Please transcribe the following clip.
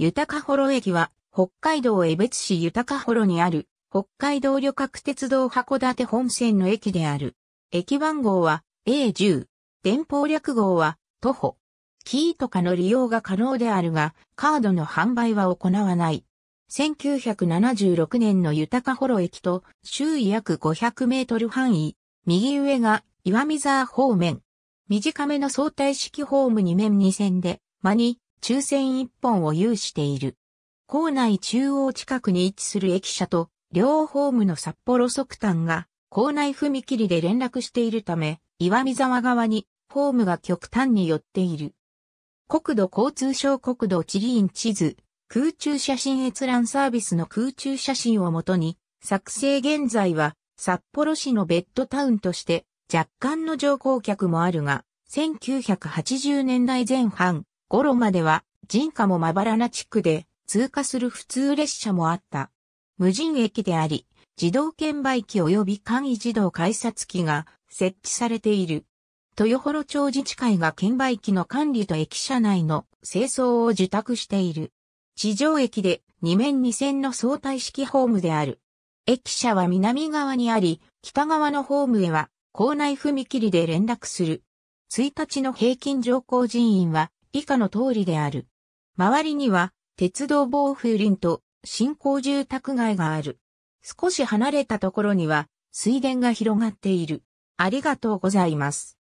豊幌駅は、北海道江別市豊幌にある、北海道旅客鉄道函館本線の駅である。駅番号は A10。電報略号は、徒歩。キーとかの利用が可能であるが、カードの販売は行わない。1976年の豊幌駅と周囲約500メートル範囲、右上が岩見沢方面。短めの相対式ホーム2面2線で、間に抽選一本を有している。校内中央近くに位置する駅舎と、両ホームの札幌側端が、校内踏切で連絡しているため、岩見沢側に、ホームが極端に寄っている。国土交通省国土地理院地図、空中写真閲覧サービスの空中写真をもとに、作成現在は、札幌市のベッドタウンとして、若干の乗降客もあるが、1980年代前半、ロまでは人家もまばらな地区で通過する普通列車もあった。無人駅であり、自動券売機及び簡易自動改札機が設置されている。豊幌町自治会が券売機の管理と駅舎内の清掃を受託している。地上駅で2面2線の相対式ホームである。駅舎は南側にあり、北側のホームへは校内踏切で連絡する。1日の平均乗降人員は以下の通りである。周りには、鉄道防風林と新興住宅街がある。少し離れたところには、水田が広がっている。ありがとうございます。